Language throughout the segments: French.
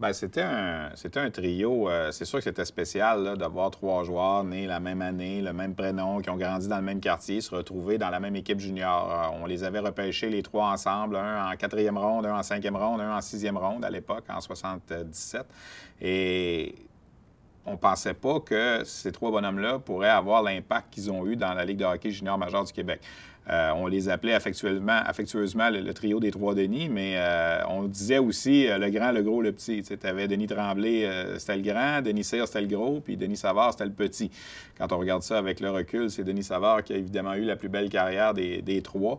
Bien, c'était un, un trio. Euh, c'est sûr que c'était spécial d'avoir trois joueurs nés la même année, le même prénom, qui ont grandi dans le même quartier, se retrouver dans la même équipe junior. Euh, on les avait repêchés les trois ensemble, un en quatrième ronde, un en cinquième ronde, un en sixième ronde à l'époque, en 77. Et on pensait pas que ces trois bonhommes-là pourraient avoir l'impact qu'ils ont eu dans la Ligue de hockey junior major du Québec. Euh, on les appelait affectueusement, affectueusement le, trio des trois Denis, mais euh, on disait aussi euh, le grand, le gros, le petit. Tu avais Denis Tremblay, c'était le grand, Denis Cyr, c'était le gros, puis Denis Savard, c'était le petit. Quand on regarde ça avec le recul, c'est Denis Savard qui a évidemment eu la plus belle carrière des, trois,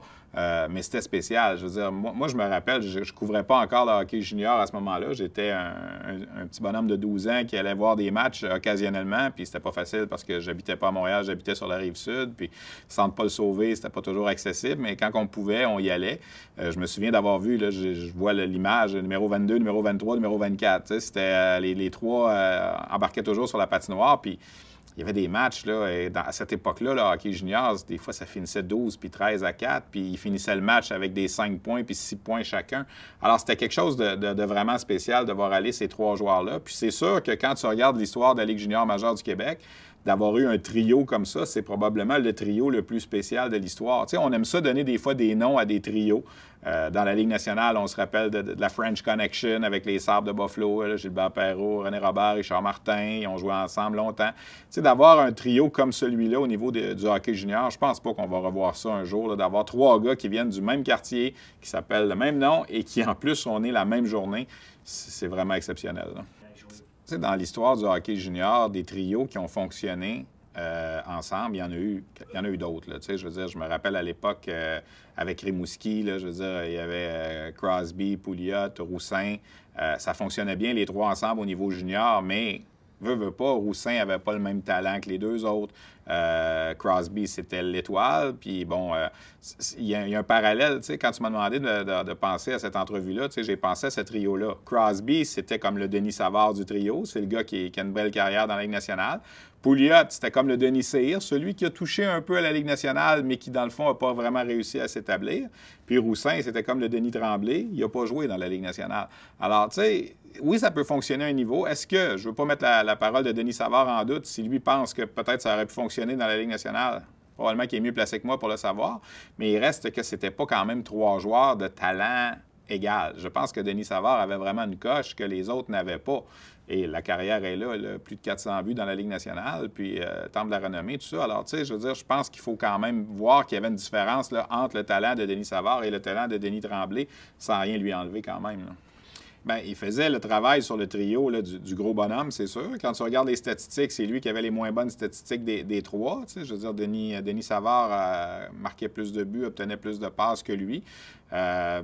mais c'était spécial. Je veux dire, moi, je me rappelle, je, couvrais pas encore le hockey junior à ce moment-là. J'étais un, petit bonhomme de 12 ans qui allait voir des matchs occasionnellement, puis c'était pas facile parce que j'habitais pas à Montréal, j'habitais sur la rive sud, puis sans pas le sauver, c'était pas toujours mais quand on pouvait, on y allait. Euh, je me souviens d'avoir vu, là, je, vois l'image, numéro 22, numéro 23, numéro 24. C'était, euh, les, trois euh, embarquaient toujours sur la patinoire. Puis il y avait des matchs là, et à cette époque-là, le hockey junior, des fois, ça finissait 12 puis 13 à 4, puis ils finissaient le match avec des 5 points puis 6 points chacun. Alors, c'était quelque chose de, vraiment spécial de voir aller ces trois joueurs-là. Puis c'est sûr que quand tu regardes l'histoire de la Ligue junior majeure du Québec, d'avoir eu un trio comme ça, c'est probablement le trio le plus spécial de l'histoire. Tu sais, on aime ça donner des fois des noms à des trios. Euh, dans la Ligue nationale, on se rappelle de, la French Connection avec les Sabres de Buffalo, Gilbert Perrault, René Robert, Richard Martin, ils ont joué ensemble longtemps. d'avoir un trio comme celui-là au niveau du hockey junior, je pense pas qu'on va revoir ça un jour, d'avoir trois gars qui viennent du même quartier, qui s'appellent le même nom et qui, en plus, sont nés la même journée. C'est vraiment exceptionnel. dans l'histoire du hockey junior, des trios qui ont fonctionné, euh, ensemble. Il y en a eu, y en a eu d'autres. je me rappelle à l'époque euh, avec Rimouski, là, je il y avait euh, Crosby, Pouliot, Roussin. ça fonctionnait bien les trois ensemble au niveau junior, mais veut, veut pas, Roussin avait pas le même talent que les deux autres. Crosby, c'était l'étoile. Puis bon, il y, a un parallèle, quand tu m'as demandé de, penser à cette entrevue-là, j'ai pensé à ce trio-là. Crosby, c'était comme le Denis Savard du trio. C'est le gars qui, qui, a une belle carrière dans la Ligue nationale. Pouliot, c'était comme le Denis Seir, celui qui a touché un peu à la Ligue nationale, mais qui, dans le fond, n'a pas vraiment réussi à s'établir. Puis Roussin, c'était comme le Denis Tremblay, il n'a pas joué dans la Ligue nationale. Alors, tu sais, oui, ça peut fonctionner à un niveau. Est-ce que, je ne veux pas mettre la, parole de Denis Savard en doute, si lui pense que peut-être ça aurait pu fonctionner dans la Ligue nationale, probablement qu'il est mieux placé que moi pour le savoir, mais il reste que c'était pas quand même trois joueurs de talent égal Je pense que Denis Savard avait vraiment une coche que les autres n'avaient pas. Et la carrière est là, plus de 400 buts dans la Ligue nationale, puis euh, temps de la renommée, tout ça. Alors, tu sais, je veux dire, je pense qu'il faut quand même voir qu'il y avait une différence entre le talent de Denis Savard et le talent de Denis Tremblay, sans rien lui enlever quand même. Bien, il faisait le travail sur le trio du, gros bonhomme, c'est sûr. Quand tu regardes les statistiques, c'est lui qui avait les moins bonnes statistiques des, trois. je veux dire, Denis, Savard euh, marquait plus de buts, obtenait plus de passes que lui. Euh,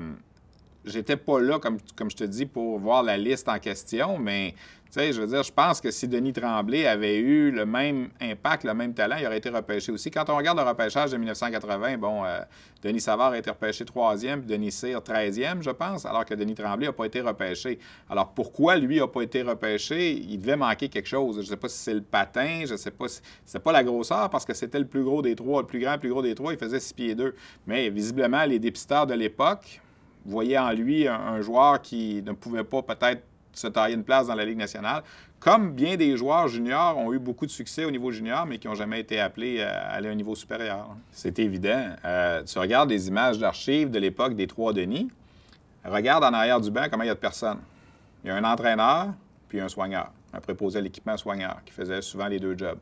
j'étais pas là, comme, comme je te dis, pour voir la liste en question, mais je veux dire, je pense que si Denis Tremblay avait eu le même impact, le même talent, il aurait été repêché aussi. Quand on regarde le repêchage de 1980, bon, euh, Denis Savard a été repêché troisième, Denis Cyr treizième, je pense, alors que Denis Tremblay n'a pas été repêché. Alors pourquoi lui n'a pas été repêché? Il devait manquer quelque chose. Je ne sais pas si c'est le patin, je ne sais pas si. c'est pas la grosseur parce que c'était le plus gros des trois, le plus grand, le plus gros des trois, il faisait six pieds deux. Mais visiblement, les dépisteurs de l'époque, voyez en lui un, joueur qui ne pouvait pas peut-être se tailler une place dans la Ligue nationale. Comme bien des joueurs juniors ont eu beaucoup de succès au niveau junior, mais qui n'ont jamais été appelés à aller à un niveau supérieur. C'est évident. Euh, tu regardes des images d'archives de l'époque des trois Denis. Regarde en arrière du banc comment il y a de personnes. Il y a un entraîneur, puis un soigneur, un préposait l'équipement soigneur, qui faisait souvent les deux jobs.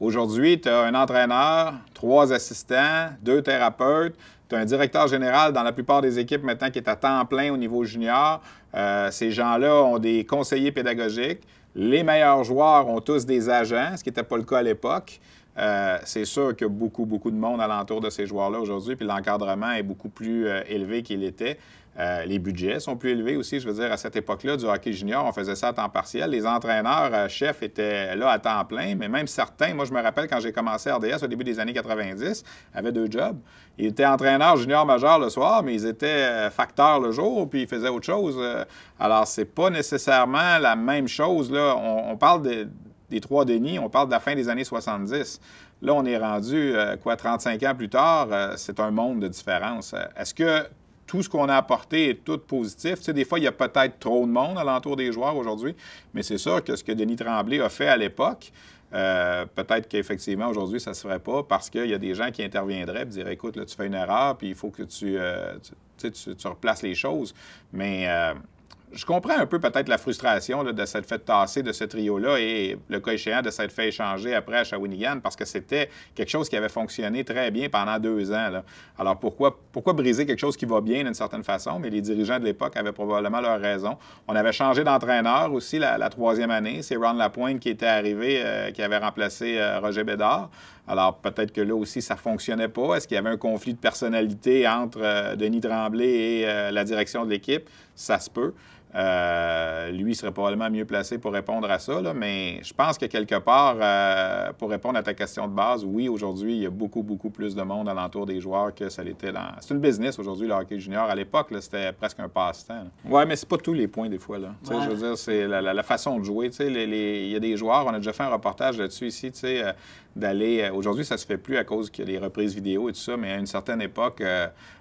Aujourd'hui, tu as un entraîneur, trois assistants, deux thérapeutes, c'est un directeur général dans la plupart des équipes maintenant qui est à temps plein au niveau junior. Euh, ces gens-là ont des conseillers pédagogiques. Les meilleurs joueurs ont tous des agents, ce qui n'était pas le cas à l'époque. Euh, c'est sûr qu'il y a beaucoup, beaucoup de monde alentour de ces joueurs-là aujourd'hui, puis l'encadrement est beaucoup plus euh, élevé qu'il était. Euh, les budgets sont plus élevés aussi. Je veux dire, à cette époque-là, du hockey junior, on faisait ça à temps partiel. Les entraîneurs euh, chefs étaient là à temps plein, mais même certains, moi je me rappelle quand j'ai commencé RDS au début des années 90, avaient deux jobs. Ils étaient entraîneurs junior majeur le soir, mais ils étaient euh, facteurs le jour, puis ils faisaient autre chose. Alors, c'est pas nécessairement la même chose. Là. On, parle des trois dénis, on parle de la fin des années 70. Là, on est rendu, quoi, 35 ans plus tard, c'est un monde de différence. Est-ce que tout ce qu'on a apporté est tout positif. Tu des fois, il y a peut-être trop de monde alentour des joueurs aujourd'hui, mais c'est sûr que ce que Denis Tremblay a fait à l'époque, euh, peut-être qu'effectivement, aujourd'hui, ça ne se ferait pas parce qu'il y a des gens qui interviendraient et diraient Écoute, là, tu fais une erreur, puis il faut que tu, euh, tu, replaces les choses. Mais euh, je comprends un peu peut-être la frustration de s'être fait tasser de ce trio-là et le cas échéant de s'être fait échanger après à Shawinigan parce que c'était quelque chose qui avait fonctionné très bien pendant deux ans. Alors pourquoi, pourquoi briser quelque chose qui va bien d'une certaine façon? Mais les dirigeants de l'époque avaient probablement leur raison. On avait changé d'entraîneur aussi la, troisième année. C'est Ron Lapointe qui était arrivé, euh, qui avait remplacé euh, Roger Bédard. Alors peut-être que là aussi, ça ne fonctionnait pas. Est-ce qu'il y avait un conflit de personnalité entre euh, Denis Tremblay et la direction de l'équipe? Ça se peut. Euh, lui serait probablement mieux placé pour répondre à ça, mais je pense que quelque part, euh, pour répondre à ta question de base, oui, aujourd'hui, il y a beaucoup, beaucoup plus de monde alentour des joueurs que ça l'était dans. C'est une business aujourd'hui, le hockey junior. À l'époque, c'était presque un passe-temps. Oui, mais c'est pas tous les points des fois. Là. Je veux dire, c'est la, façon de jouer. Il y a des joueurs, on a déjà fait un reportage là-dessus ici, euh, d'aller. Aujourd'hui, ça se fait plus à cause des reprises vidéo et tout ça, mais à une certaine époque,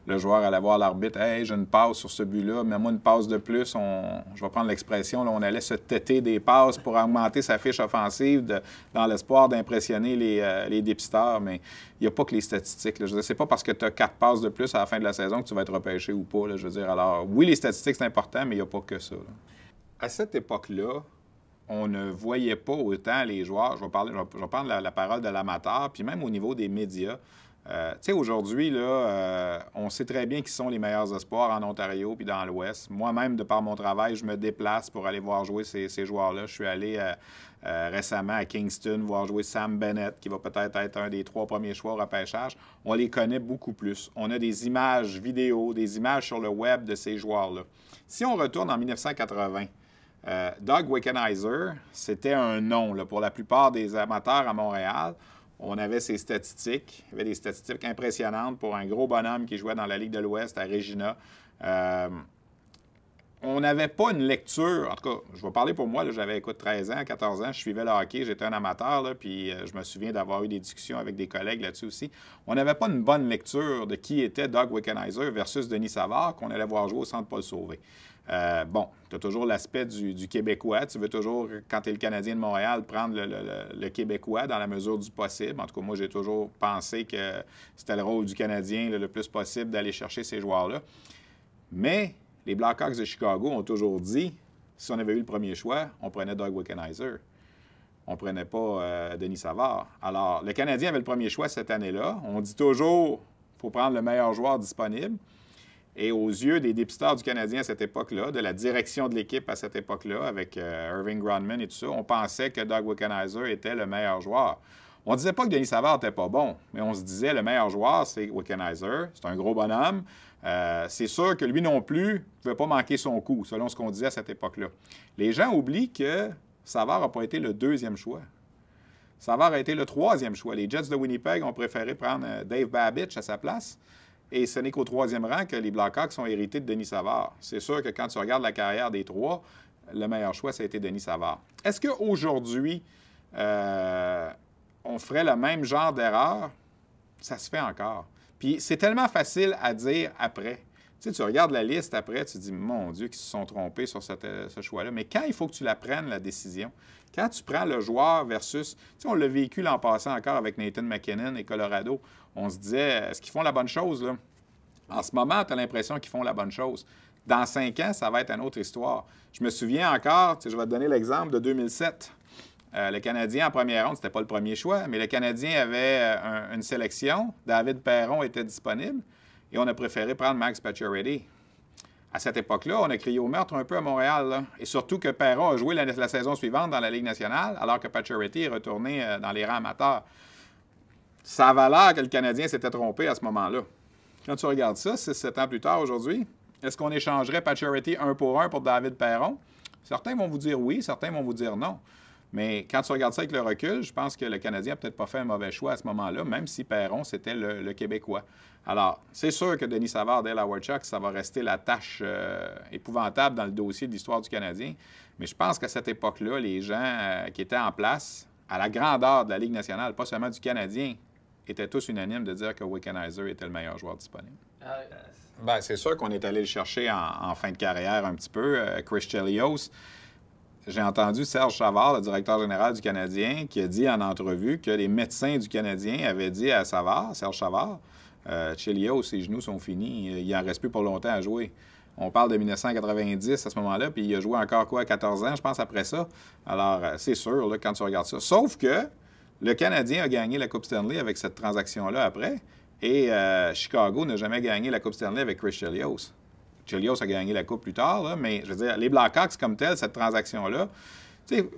le joueur allait voir l'arbitre Hey, je ne passe sur ce but-là, mais moi une passe de plus, on je vais prendre l'expression, on allait se têter des passes pour augmenter sa fiche offensive dans l'espoir d'impressionner les, euh, dépisteurs. Mais il n'y a pas que les statistiques. Là. Je pas parce que tu as quatre passes de plus à la fin de la saison que tu vas être repêché ou pas. je veux dire, alors, oui, les statistiques, c'est important, mais il n'y a pas que ça. À cette époque-là, on ne voyait pas autant les joueurs. Je vais, prendre la parole de l'amateur, puis même au niveau des médias, euh, tu sais, aujourd'hui, euh, on sait très bien qui sont les meilleurs espoirs en Ontario puis dans l'Ouest. Moi-même, de par mon travail, je me déplace pour aller voir jouer ces, joueurs-là. Je suis allé euh, récemment à Kingston voir jouer Sam Bennett, qui va peut-être être un des trois premiers choix au repêchage. On les connaît beaucoup plus. On a des images vidéo, des images sur le web de ces joueurs-là. Si on retourne en 1980, Doug Wickenheiser, c'était un nom pour la plupart des amateurs à Montréal on avait ces statistiques. Il avait des statistiques impressionnantes pour un gros bonhomme qui jouait dans la Ligue de l'Ouest à Regina. Euh, on n'avait pas une lecture, en tout cas, je vais parler pour moi, j'avais, écoute, 13 ans, 14 ans, je suivais le hockey, j'étais un amateur, puis euh, je me souviens d'avoir eu des discussions avec des collègues là-dessus aussi. On n'avait pas une bonne lecture de qui était Doug Wickenheiser versus Denis Savard qu'on allait voir jouer au Centre Paul Sauvé. Euh, bon, tu as toujours l'aspect du, Québécois. Tu veux toujours, quand tu es le Canadien de Montréal, prendre le, Québécois dans la mesure du possible. En tout cas, moi, j'ai toujours pensé que c'était le rôle du Canadien le plus possible d'aller chercher ces joueurs-là. Mais les Blackhawks de Chicago ont toujours dit si on avait eu le premier choix, on prenait Doug Wickenheiser. On prenait pas euh, Denis Savard. Alors, le Canadien avait le premier choix cette année-là. On dit toujours faut prendre le meilleur joueur disponible. Et aux yeux des dépisteurs du Canadien à cette époque-là, de la direction de l'équipe à cette époque-là, avec euh, Irving Grundman et tout ça, on pensait que Doug Wickenheiser était le meilleur joueur. On ne disait pas que Denis Savard n'était pas bon, mais on se disait le meilleur joueur, c'est Wickenheiser. C'est un gros bonhomme. Euh, c'est sûr que lui non plus ne pouvait pas manquer son coup, selon ce qu'on disait à cette époque-là. Les gens oublient que Savard n'a pas été le deuxième choix. Savard a été le troisième choix. Les Jets de Winnipeg ont préféré prendre euh, Dave Babich à sa place. Et ce n'est qu'au troisième rang que les Blackhawks sont hérités de Denis Savard. C'est sûr que quand tu regardes la carrière des trois, le meilleur choix, ça a été Denis Savard. Est-ce qu'aujourd'hui, euh, on ferait le même genre d'erreur? Ça se fait encore. Puis c'est tellement facile à dire après tu regardes la liste après, tu te dis, mon Dieu, qu'ils se sont trompés sur euh, ce choix-là. Mais quand il faut que tu la prennes, la décision, quand tu prends le joueur versus. Tu on l'a vécu l'an passé encore avec Nathan McKinnon et Colorado. On se disait, est-ce qu'ils font la bonne chose, En ce moment, tu as l'impression qu'ils font la bonne chose. Dans cinq ans, ça va être une autre histoire. Je me souviens encore, je vais te donner l'exemple de 2007. Euh, le Canadien, en première ronde, n'était pas le premier choix, mais le Canadien avait euh, une sélection. David Perron était disponible et on a préféré prendre Max Pacioretty. À cette époque-là, on a crié au meurtre un peu à Montréal, et surtout que Perron a joué la, saison suivante dans la Ligue nationale, alors que Pacioretty est retourné euh, dans les rangs amateurs. Ça avait l'air que le Canadien s'était trompé à ce moment-là. Quand tu regardes ça, 6-7 ans plus tard aujourd'hui, est-ce qu'on échangerait Pacioretty un pour un pour David Perron? Certains vont vous dire oui, certains vont vous dire non. Mais quand tu regardes ça avec le recul, je pense que le Canadien n'a peut-être pas fait un mauvais choix à ce moment-là, même si Perron, c'était le, Québécois. Alors, c'est sûr que Denis Savard, Dale Howard-Chuck, ça va rester la tâche euh, épouvantable dans le dossier de l'histoire du Canadien. Mais je pense qu'à cette époque-là, les gens euh, qui étaient en place, à la grandeur de la Ligue nationale, pas seulement du Canadien, étaient tous unanimes de dire que Wickenheiser était le meilleur joueur disponible. Euh, Bien, c'est sûr qu'on est allé le chercher en, fin de carrière un petit peu. Chris Chelios, j'ai entendu Serge Chavard, le directeur général du Canadien, qui a dit en entrevue que les médecins du Canadien avaient dit à Savard, Serge Chavard, euh, ses genoux sont finis, euh, il n'en reste plus pour longtemps à jouer. On parle de 1990 à ce moment-là, puis il a joué encore quoi, à 14 ans, je pense, après ça. Alors, euh, c'est sûr, là, quand tu regardes ça. Sauf que le Canadien a gagné la Coupe Stanley avec cette transaction-là après, et euh, Chicago n'a jamais gagné la Coupe Stanley avec Chris Chelios. Chelios a gagné la Coupe plus tard, mais je veux dire, les Blackhawks comme tel, cette transaction-là, tu sais,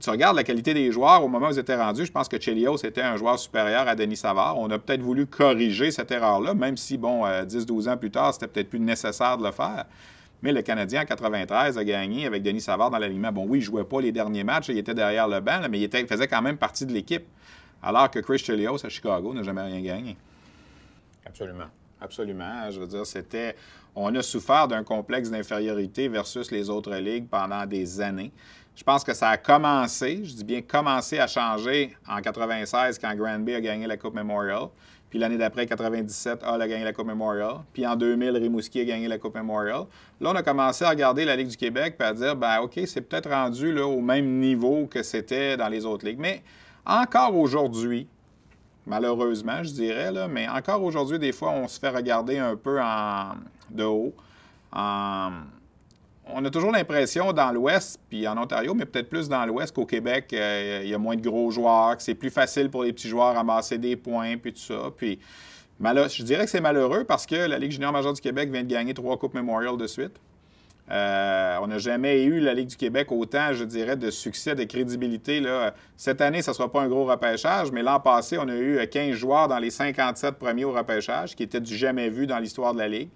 tu regardes la qualité des joueurs, au moment où ils étaient rendus, je pense que Chelios était un joueur supérieur à Denis Savard. On a peut-être voulu corriger cette erreur-là, même si, bon, 10-12 euh, ans plus tard, c'était peut-être plus nécessaire de le faire. Mais le Canadien, en 93, a gagné avec Denis Savard dans l'alignement. Bon, oui, il ne jouait pas les derniers matchs, il était derrière le banc, mais il, il faisait quand même partie de l'équipe. Alors que Chris Chelios à Chicago n'a jamais rien gagné. Absolument. Absolument. Je veux dire, c'était. On a souffert d'un complexe d'infériorité versus les autres ligues pendant des années. Je pense que ça a commencé, je dis bien commencé à changer en 96 quand Granby a gagné la Coupe Memorial. Puis l'année d'après, 97, Hall a gagné la Coupe Memorial. Puis en 2000, Rimouski a gagné la Coupe Memorial. Là, on a commencé à regarder la Ligue du Québec et à dire, ben OK, c'est peut-être rendu au même niveau que c'était dans les autres ligues. Mais encore aujourd'hui, malheureusement, je dirais. Là. Mais encore aujourd'hui, des fois, on se fait regarder un peu en, de haut. on a toujours l'impression dans l'Ouest, puis en Ontario, mais peut-être plus dans l'Ouest qu'au Québec, euh, il y a moins de gros joueurs, que c'est plus facile pour les petits joueurs à amasser des points, puis tout ça. Puis, je dirais que c'est malheureux parce que la Ligue junior majeure du Québec vient de gagner trois Coupes Memorial de suite. Euh, on n'a jamais eu, la Ligue du Québec, autant, je dirais, de succès, de crédibilité. Cette année, ce ne sera pas un gros repêchage, mais l'an passé, on a eu 15 joueurs dans les 57 premiers au repêchage, qui étaient du jamais vu dans l'histoire de la Ligue.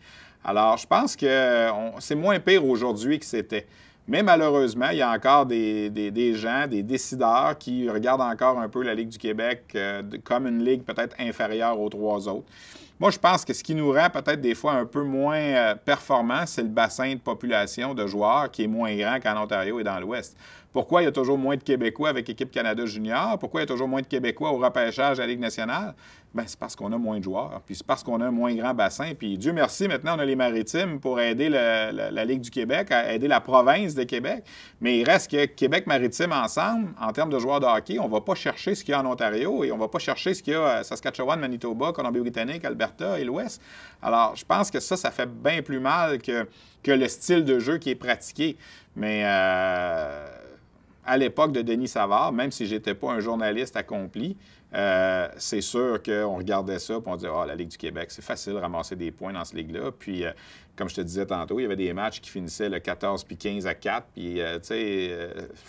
Alors, je pense que c'est moins pire aujourd'hui que c'était. Mais malheureusement, il y a encore des, gens, des décideurs qui regardent encore un peu la Ligue du Québec euh, comme une ligue peut-être inférieure aux trois autres. Moi, je pense que ce qui nous rend peut-être des fois un peu moins euh, performants, c'est le bassin de population de joueurs qui est moins grand qu'en Ontario et dans l'Ouest. Pourquoi il y a toujours moins de Québécois avec l'équipe Canada Junior? Pourquoi il y a toujours moins de Québécois au repêchage à la Ligue nationale? Bien, c'est parce qu'on a moins de joueurs, puis c'est parce qu'on a un moins grand bassin. Puis Dieu merci, maintenant, on a les maritimes pour aider la Ligue du Québec, à aider la province de Québec. Mais il reste que Québec-Maritime ensemble, en termes de joueurs de hockey, on ne va pas chercher ce qu'il y a en Ontario et on va pas chercher ce qu'il y a à euh, Saskatchewan, Manitoba, Colombie-Britannique, Alberta et l'Ouest. Alors, je pense que ça, ça fait bien plus mal que, que le style de jeu qui est pratiqué. Mais. Euh à l'époque de Denis Savard, même si je n'étais pas un journaliste accompli, euh, c'est sûr qu'on regardait ça, et on disait, oh, la Ligue du Québec, c'est facile de ramasser des points dans cette ligue-là. Puis, euh, comme je te disais tantôt, il y avait des matchs qui finissaient le 14 puis 15 à 4, puis, euh, tu sais,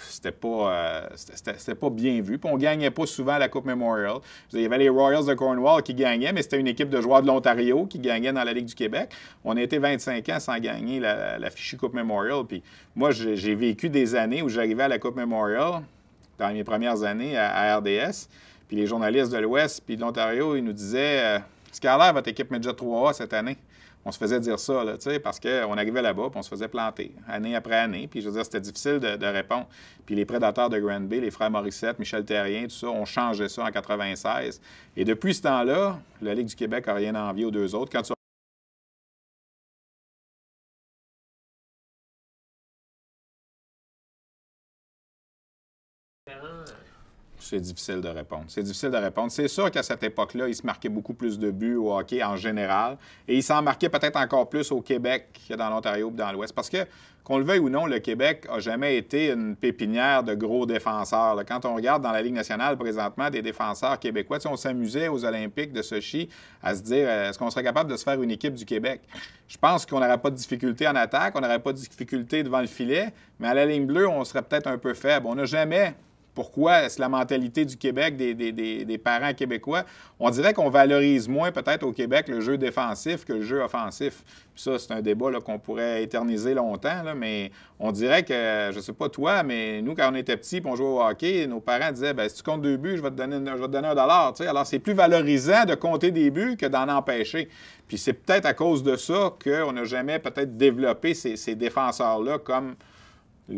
c'était pas, c'était pas bien vu. Puis, on gagnait pas souvent la Coupe Memorial. il y avait les Royals de Cornwall qui gagnaient, mais c'était une équipe de joueurs de l'Ontario qui gagnait dans la Ligue du Québec. On a été 25 ans sans gagner la, fichue Coupe Memorial. Puis, moi, j'ai vécu des années où j'arrivais à la Coupe Memorial, dans mes premières années à RDS. Puis les journalistes de l'Ouest puis de l'Ontario, ils nous disaient Ce euh, votre équipe déjà 3A cette année on se faisait dire ça, là, parce qu'on arrivait là-bas, puis on se faisait planter, année après année. Puis je veux dire, c'était difficile de, répondre. Puis les prédateurs de Grand les frères Morissette, Michel Terrien, tout ça, on changeait ça en 96. Et depuis ce temps-là, la Ligue du Québec n'a rien envie aux deux autres. Quand tu C'est difficile de répondre. C'est difficile de répondre. C'est sûr qu'à cette époque-là, il se marquait beaucoup plus de buts au hockey en général. Et il s'en marquait peut-être encore plus au Québec que dans l'Ontario ou dans l'Ouest. Parce que, qu'on le veuille ou non, le Québec a jamais été une pépinière de gros défenseurs. Quand on regarde dans la Ligue nationale présentement des défenseurs québécois, on s'amusait aux Olympiques de Sochi à se dire euh, est-ce qu'on serait capable de se faire une équipe du Québec? Je pense qu'on n'aurait pas de difficulté en attaque, on n'aurait pas de difficulté devant le filet, mais à la ligne bleue, on serait peut-être un peu faible. On n'a jamais pourquoi est-ce la mentalité du Québec, des, parents québécois? On dirait qu'on valorise moins peut-être au Québec le jeu défensif que le jeu offensif. Puis ça, c'est un débat qu'on pourrait éterniser longtemps, mais on dirait que, je sais pas toi, mais nous, quand on était petits et on jouait au hockey, nos parents disaient ben, si tu comptes deux buts, je vais te donner, je vais te donner un dollar. Alors, c'est plus valorisant de compter des buts que d'en empêcher. Puis c'est peut-être à cause de ça qu'on n'a jamais peut-être développé ces défenseurs-là comme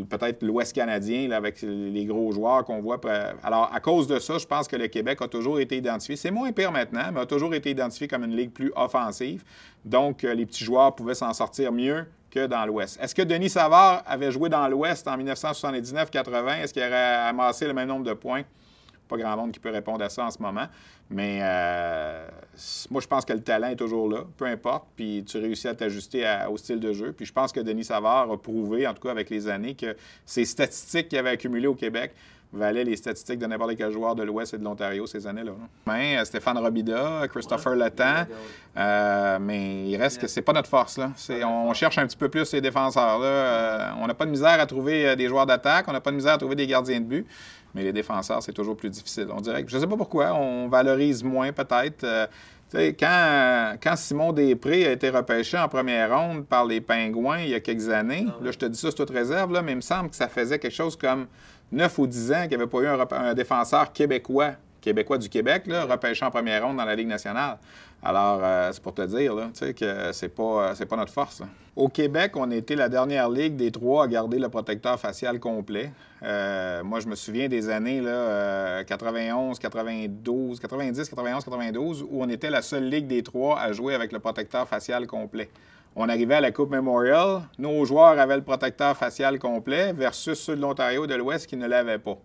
peut-être l'Ouest canadien, avec les gros joueurs qu'on voit. Alors, à cause de ça, je pense que le Québec a toujours été identifié. C'est moins pire maintenant, mais a toujours été identifié comme une ligue plus offensive. Donc, euh, les petits joueurs pouvaient s'en sortir mieux que dans l'Ouest. Est-ce que Denis Savard avait joué dans l'Ouest en 1979-80? Est-ce qu'il aurait amassé le même nombre de points? pas grand monde qui peut répondre à ça en ce moment. Mais euh, moi, je pense que le talent est toujours là, peu importe. Puis tu réussis à t'ajuster au style de jeu. Puis je pense que Denis Savard a prouvé, en tout cas avec les années, que ces statistiques qu'il avait accumulées au Québec, Valait les statistiques de n'importe quel joueur de l'Ouest et de l'Ontario ces années-là. Euh, Stéphane Robida, Christopher euh, mais il reste que c'est pas notre force. Là. on cherche un petit peu plus ces défenseurs. Là. Euh, on n'a pas de misère à trouver des joueurs d'attaque, on n'a pas de misère à trouver des gardiens de but, mais les défenseurs, c'est toujours plus difficile. On dirait que, je ne sais pas pourquoi, on valorise moins peut-être. quand, quand, Simon Després a été repêché en première ronde par les Pingouins il y a quelques années, ah là, je te dis ça c'est toute réserve, mais il me semble que ça faisait quelque chose comme neuf ou dix ans qu'il n'y avait pas eu un, défenseur québécois, québécois du Québec, repêché en première ronde dans la Ligue nationale. Alors, euh, c'est pour te dire là, que c'est pas, euh, pas notre force. Au Québec, on était la dernière ligue des trois à garder le protecteur facial complet. Euh, moi, je me souviens des années là, 91, 92, 90, 91, 92, où on était la seule ligue des trois à jouer avec le protecteur facial complet. On arrivait à la Coupe Memorial, nos joueurs avaient le protecteur facial complet versus ceux de l'Ontario de l'Ouest qui ne l'avaient pas.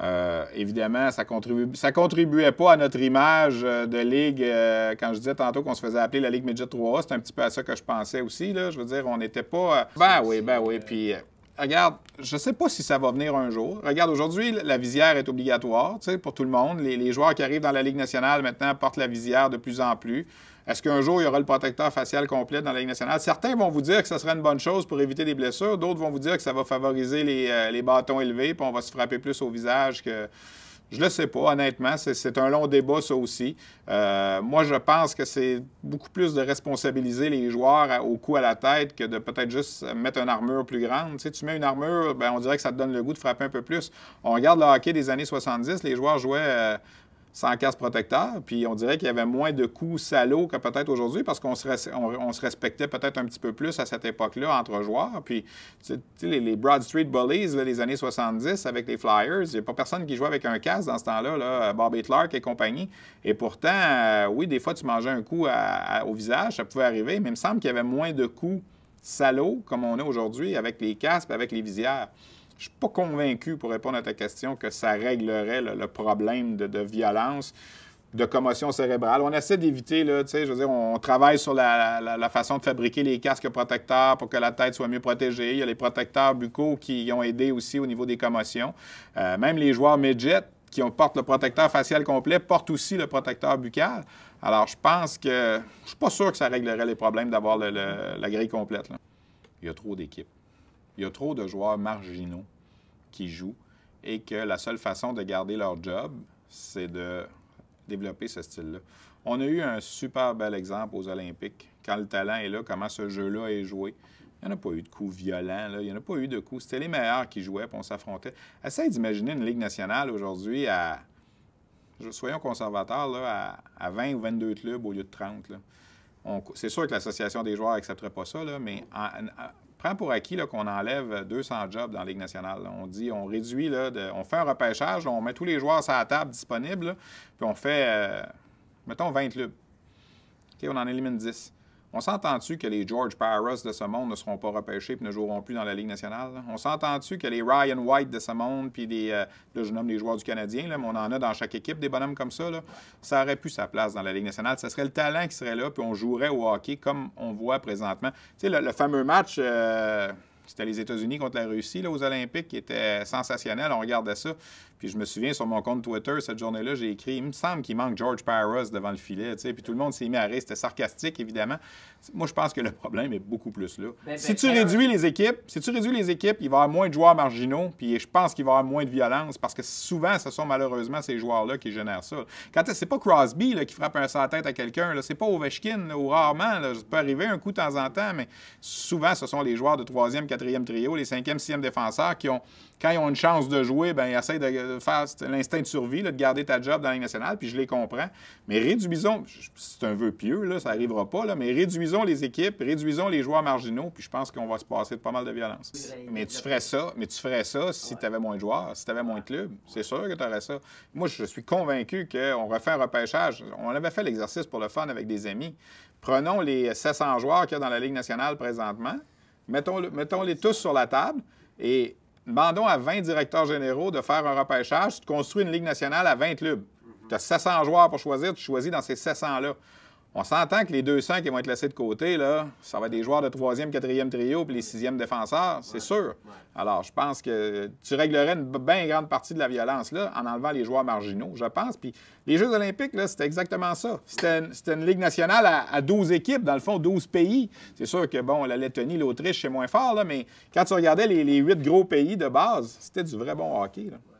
Euh, évidemment, ça ne ça contribuait pas à notre image euh, de ligue. Euh, quand je disais tantôt qu'on se faisait appeler la Ligue Midget 3 c'est un petit peu à ça que je pensais aussi. Je veux dire, on n'était pas. Ben oui, ben oui. Puis, regarde, je ne sais pas si ça va venir un jour. Regarde, aujourd'hui, la visière est obligatoire pour tout le monde. les, joueurs qui arrivent dans la Ligue nationale maintenant portent la visière de plus en plus. Est-ce qu'un jour, il y aura le protecteur facial complet dans la Ligue nationale? Certains vont vous dire que ce serait une bonne chose pour éviter des blessures. D'autres vont vous dire que ça va favoriser les, euh, bâtons élevés, puis on va se frapper plus au visage Je ne le sais pas, honnêtement. C'est un long débat, ça aussi. Euh, moi, je pense que c'est beaucoup plus de responsabiliser les joueurs au coup à la tête que de peut-être juste mettre une armure plus grande. Tu, tu mets une armure, ben, on dirait que ça te donne le goût de frapper un peu plus. On regarde le hockey des années 70, les joueurs jouaient. Euh, sans casque protecteur. Puis on dirait qu'il y avait moins de coups salauds que peut-être aujourd'hui parce qu'on se, respectait peut-être un petit peu plus à cette époque-là entre joueurs. Puis tu sais, les, Broad Street Bullies des les années 70 avec les Flyers, il n'y a pas personne qui jouait avec un casque dans ce temps-là, là, euh, Bobby Clark et compagnie. Et pourtant, euh, oui, des fois tu mangeais un coup au visage, ça pouvait arriver, mais il me semble qu'il y avait moins de coups salauds comme on est aujourd'hui avec les casques, avec les visières. Je ne suis pas convaincu, pour répondre à ta question, que ça réglerait le problème de, violence, de commotion cérébrale. On essaie d'éviter, tu sais, je veux dire, on travaille sur la, façon de fabriquer les casques protecteurs pour que la tête soit mieux protégée. Il y a les protecteurs buccaux qui ont aidé aussi au niveau des commotions. Euh, même les joueurs midget qui portent le protecteur facial complet portent aussi le protecteur buccal. Alors, je pense que... Je suis pas sûr que ça réglerait les problèmes d'avoir la grille complète. Il y a trop d'équipes il y a trop de joueurs marginaux qui jouent et que la seule façon de garder leur job, c'est de développer ce style-là. On a eu un super bel exemple aux Olympiques. Quand le talent est là, comment ce jeu-là est joué. Il n'y en a pas eu de coups violents, il n'y en a pas eu de coups. C'était les meilleurs qui jouaient, puis on s'affrontait. Essaye d'imaginer une Ligue nationale aujourd'hui à, soyons conservateurs, à, 20 ou 22 clubs au lieu de 30. C'est sûr que l'association des joueurs n'accepterait pas ça, mais prends pour acquis qu'on enlève 200 euh, jobs dans la Ligue nationale. On dit, on réduit, là, on fait un repêchage, on met tous les joueurs sur la table disponibles, puis on fait, euh, mettons, 20 clubs. on en élimine 10. On s'entend-tu que les George Paras de ce monde ne seront pas repêchés et ne joueront plus dans la Ligue nationale? On s'entend-tu que les Ryan White de ce monde, puis des, jeune homme je nomme les joueurs du Canadien, mais on en a dans chaque équipe des bonhommes comme ça, ça aurait pu sa place dans la Ligue nationale. Ce serait le talent qui serait là, puis on jouerait au hockey comme on voit présentement. Tu sais, le, fameux match. Euh, c'était les États-Unis contre la Russie aux Olympiques qui était sensationnel. On regardait ça. Puis je me souviens sur mon compte Twitter, cette journée-là, j'ai écrit Il me semble qu'il manque George Parris devant le filet. Tu Puis tout le monde s'est mis à rire. C'était sarcastique, évidemment. Moi, je pense que le problème est beaucoup plus là. Ben, ben, si tu ben, réduis les équipes, si tu réduis les équipes, il va y avoir moins de joueurs marginaux. Puis je pense qu'il va y avoir moins de violence parce que souvent, ce sont malheureusement ces joueurs-là qui génèrent ça. Quand c'est pas Crosby qui frappe un sans tête à quelqu'un, c'est pas Ovechkin ou rarement. Ça peut arriver un coup de temps en temps, mais souvent, ce sont les joueurs de troisième, quatrième trio, les cinquième, sixième défenseurs qui ont quand ils ont une chance de jouer, ben, ils essayent de euh, faire l'instinct de survie, de garder ta job dans la Ligue nationale, puis je les comprends. Mais réduisons, c'est un vœu pieux, là, ça n'arrivera pas, mais réduisons les équipes, réduisons les joueurs marginaux, puis je pense qu'on va se passer de pas mal de violence. Ben, mais tu ferais ça, mais tu ferais ça si tu avais moins de joueurs, si tu avais moins de clubs. C'est sûr que tu aurais ça. Moi, je suis convaincu qu'on refait un repêchage. On avait fait l'exercice pour le fun avec des amis. Prenons les 700 joueurs qu'il y a dans la Ligue nationale présentement, mettons-les tous sur la table et Demandons à 20 directeurs généraux de faire un repêchage. Tu construis une Ligue nationale à 20 clubs. Tu as 700 joueurs pour choisir, tu choisis dans ces 700-là. On s'entend que les 200 qui vont être laissés de côté, là, ça va être des joueurs de troisième, quatrième trio puis les sixièmes défenseurs, c'est sûr. Alors, je pense que tu réglerais une bien grande partie de la violence là, en enlevant les joueurs marginaux, je pense. Puis les Jeux olympiques, là, c'était exactement ça. C'était une, ligue nationale à, 12 équipes, dans le fond, 12 pays. C'est sûr que, bon, la Lettonie, l'Autriche, c'est moins fort, mais quand tu regardais les, huit gros pays de base, c'était du vrai bon hockey. Là.